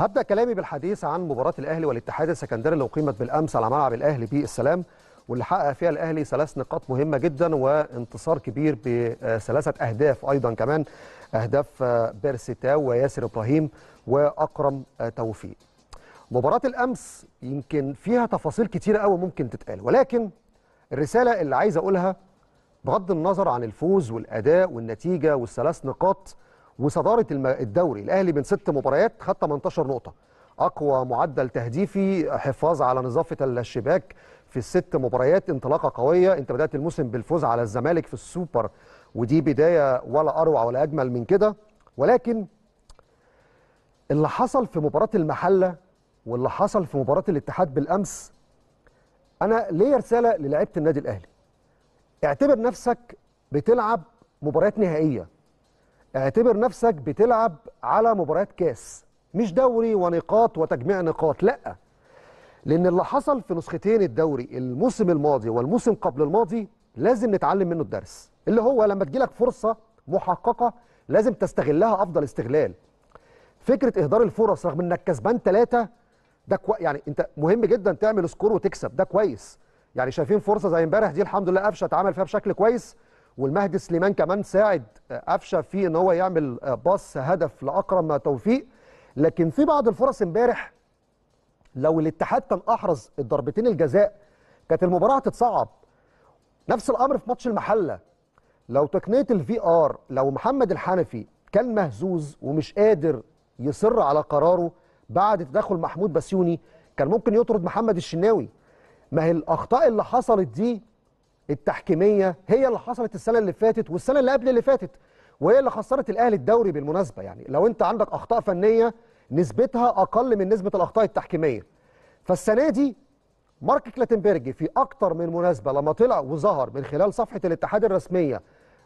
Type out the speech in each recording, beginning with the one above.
هبدا كلامي بالحديث عن مباراه الاهلي والاتحاد السكندري اللي اقيمت بالامس على ملعب الاهلي بالسلام واللي حقق فيها الاهلي ثلاث نقاط مهمه جدا وانتصار كبير بثلاثه اهداف ايضا كمان اهداف آه، بيرسيتاو وياسر ابراهيم واكرم آه، توفيق. مباراه الامس يمكن فيها تفاصيل كتيره قوي ممكن تتقال ولكن الرساله اللي عايز اقولها بغض النظر عن الفوز والاداء والنتيجه والثلاث نقاط وصداره الدوري الاهلي من ست مباريات خد 18 نقطه اقوى معدل تهديفي حفاظ على نظافه الشباك في الست مباريات انطلاقه قويه انت بدات الموسم بالفوز على الزمالك في السوبر ودي بدايه ولا اروع ولا اجمل من كده ولكن اللي حصل في مباراه المحله واللي حصل في مباراه الاتحاد بالامس انا ليا رساله للعبة النادي الاهلي اعتبر نفسك بتلعب مباريات نهائيه اعتبر نفسك بتلعب على مباريات كاس مش دوري ونقاط وتجميع نقاط لا لان اللي حصل في نسختين الدوري الموسم الماضي والموسم قبل الماضي لازم نتعلم منه الدرس اللي هو لما تجيلك فرصه محققه لازم تستغلها افضل استغلال فكره اهدار الفرص رغم انك كسبان ثلاثه ده كو... يعني انت مهم جدا تعمل سكور وتكسب ده كويس يعني شايفين فرصه زي امبارح دي الحمد لله قفشه اتعمل فيها بشكل كويس والمهدي سليمان كمان ساعد آه، قفشه في ان هو يعمل آه، باص هدف لاكرم توفيق لكن في بعض الفرص امبارح لو الاتحاد كان احرز الضربتين الجزاء كانت المباراه هتتصعب نفس الامر في ماتش المحله لو تقنيه الفي ار لو محمد الحنفي كان مهزوز ومش قادر يصر على قراره بعد تدخل محمود بسيوني كان ممكن يطرد محمد الشناوي ما هي الاخطاء اللي حصلت دي التحكيميه هي اللي حصلت السنه اللي فاتت والسنه اللي قبل اللي فاتت وهي اللي خسرت الاهلي الدوري بالمناسبه يعني لو انت عندك اخطاء فنيه نسبتها اقل من نسبه الاخطاء التحكيميه فالسنه دي مارك كلاتنبرج في اكتر من مناسبه لما طلع وظهر من خلال صفحه الاتحاد الرسميه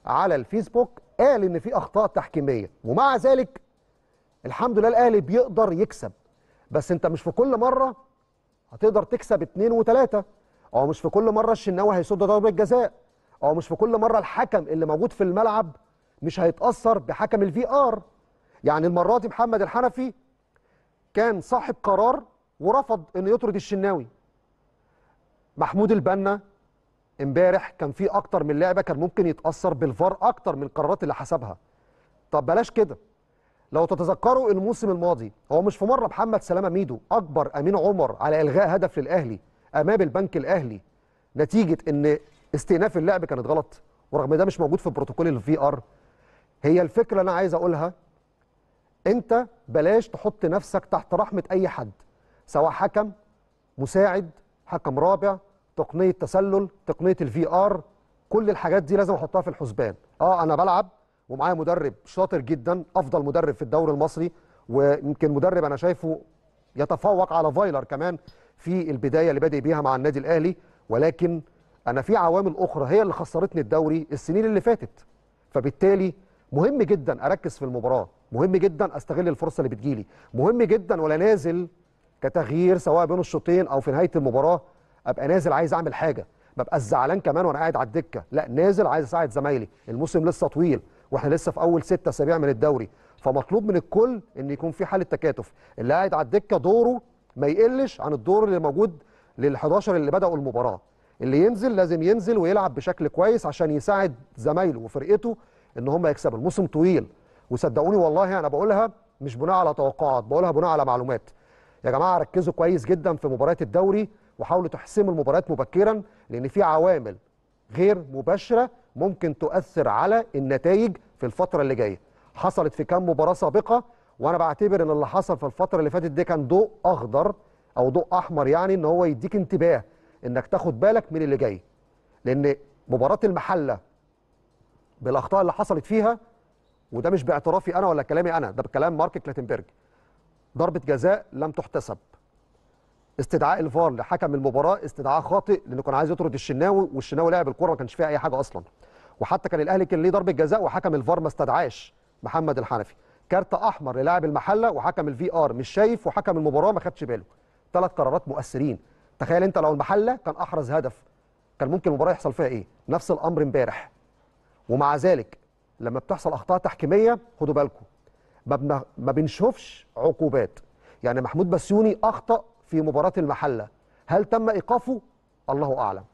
على الفيسبوك قال ان في اخطاء تحكيميه ومع ذلك الحمد لله الاهلي بيقدر يكسب بس انت مش في كل مره هتقدر تكسب اتنين وتلاته هو مش في كل مره الشناوي هيصد ضربه جزاء هو مش في كل مره الحكم اللي موجود في الملعب مش هيتاثر بحكم الفي ار يعني المره دي محمد الحنفي كان صاحب قرار ورفض انه يطرد الشناوي محمود البنا امبارح كان في اكتر من لعبه كان ممكن يتاثر بالفار اكتر من القرارات اللي حسبها طب بلاش كده لو تتذكروا الموسم الماضي هو مش في مره محمد سلامه ميدو اكبر امين عمر على الغاء هدف للاهلي امام البنك الاهلي نتيجه ان استئناف اللعب كانت غلط ورغم ده مش موجود في بروتوكول الفي ار هي الفكره اللي انا عايز اقولها انت بلاش تحط نفسك تحت رحمه اي حد سواء حكم مساعد حكم رابع تقنيه تسلل تقنيه الفي ار كل الحاجات دي لازم احطها في الحسبان اه انا بلعب ومعايا مدرب شاطر جدا افضل مدرب في الدوري المصري ويمكن مدرب انا شايفه يتفوق على فايلر كمان في البدايه اللي بادئ بيها مع النادي الاهلي ولكن انا في عوامل اخرى هي اللي خسرتني الدوري السنين اللي فاتت فبالتالي مهم جدا اركز في المباراه مهم جدا استغل الفرصه اللي بتجيلي مهم جدا ولا نازل كتغيير سواء بين الشوطين او في نهايه المباراه ابقى نازل عايز اعمل حاجه ببقى زعلان كمان وانا قاعد على الدكه لا نازل عايز اساعد زمايلي الموسم لسه طويل واحنا لسه في اول ستة اسابيع من الدوري فمطلوب من الكل ان يكون في حاله تكاتف اللي قاعد على الدكه دوره ما يقلش عن الدور اللي موجود لل11 اللي بداوا المباراه اللي ينزل لازم ينزل ويلعب بشكل كويس عشان يساعد زمايله وفرقته ان هم يكسبوا الموسم طويل وصدقوني والله انا بقولها مش بناء على توقعات بقولها بناء على معلومات يا جماعه ركزوا كويس جدا في مباريات الدوري وحاولوا تحسموا المباريات مبكرا لان في عوامل غير مباشره ممكن تؤثر على النتائج في الفتره اللي جايه حصلت في كام مباراه سابقه وانا بعتبر ان اللي حصل في الفتره اللي فاتت دي كان ضوء اخضر او ضوء احمر يعني ان هو يديك انتباه انك تاخد بالك من اللي جاي لان مباراه المحله بالاخطاء اللي حصلت فيها وده مش باعترافي انا ولا كلامي انا ده بكلام مارك كلاتنبرج ضربه جزاء لم تحتسب استدعاء الفار لحكم المباراه استدعاء خاطئ لانه كان عايز يطرد الشناوي والشناوي لعب الكره ما كانش فيها اي حاجه اصلا وحتى كان الاهلي كان ليه ضربه جزاء وحكم الفار ما استدعاش محمد الحنفي كارت احمر للاعب المحله وحكم الفي ار مش شايف وحكم المباراه ما خدش باله ثلاث قرارات مؤثرين تخيل انت لو المحله كان احرز هدف كان ممكن المباراه يحصل فيها ايه نفس الامر امبارح ومع ذلك لما بتحصل اخطاء تحكيميه خدوا بالكم ما, بنشوفش عقوبات يعني محمود بسيوني اخطا في مباراه المحله هل تم ايقافه الله اعلم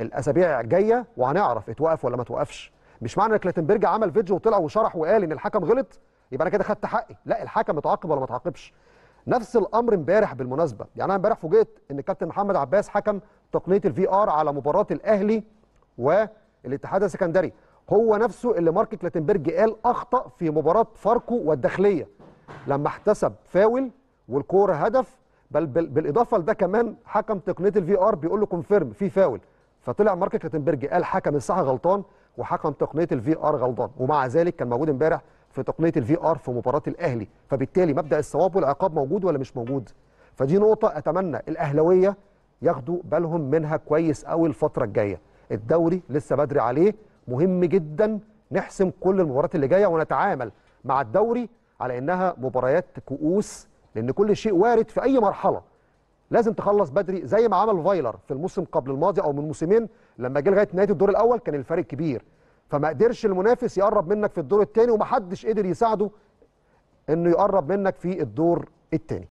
الاسابيع الجايه وهنعرف اتوقف ولا ما توقفش مش معنى ان كلاتنبرج عمل فيديو وطلع وشرح وقال ان الحكم غلط يبقى انا كده خدت حقي لا الحكم اتعاقب ولا ما اتعاقبش نفس الامر امبارح بالمناسبه يعني انا امبارح فوجئت ان الكابتن محمد عباس حكم تقنيه الفي ار على مباراه الاهلي والاتحاد السكندري هو نفسه اللي مارك كلاتنبرج قال اخطا في مباراه فاركو والداخليه لما احتسب فاول والكوره هدف بل, بل بالاضافه لده كمان حكم تقنيه الفي ار بيقول له كونفيرم في فاول فطلع مارك كلاتنبرج قال حكم الساحه غلطان وحكم تقنيه الفي ار غلطان ومع ذلك كان موجود امبارح في تقنيه الفي ار في مباراه الاهلي فبالتالي مبدا الصواب والعقاب موجود ولا مش موجود فدي نقطه اتمنى الاهلاويه ياخدوا بالهم منها كويس قوي الفتره الجايه الدوري لسه بدري عليه مهم جدا نحسم كل المباريات اللي جايه ونتعامل مع الدوري على انها مباريات كؤوس لان كل شيء وارد في اي مرحله لازم تخلص بدري زي ما عمل فايلر في الموسم قبل الماضي او من موسمين لما جه لغايه نهايه الدور الاول كان الفارق كبير فما قدرش المنافس يقرب منك في الدور الثاني ومحدش قدر يساعده انه يقرب منك في الدور الثاني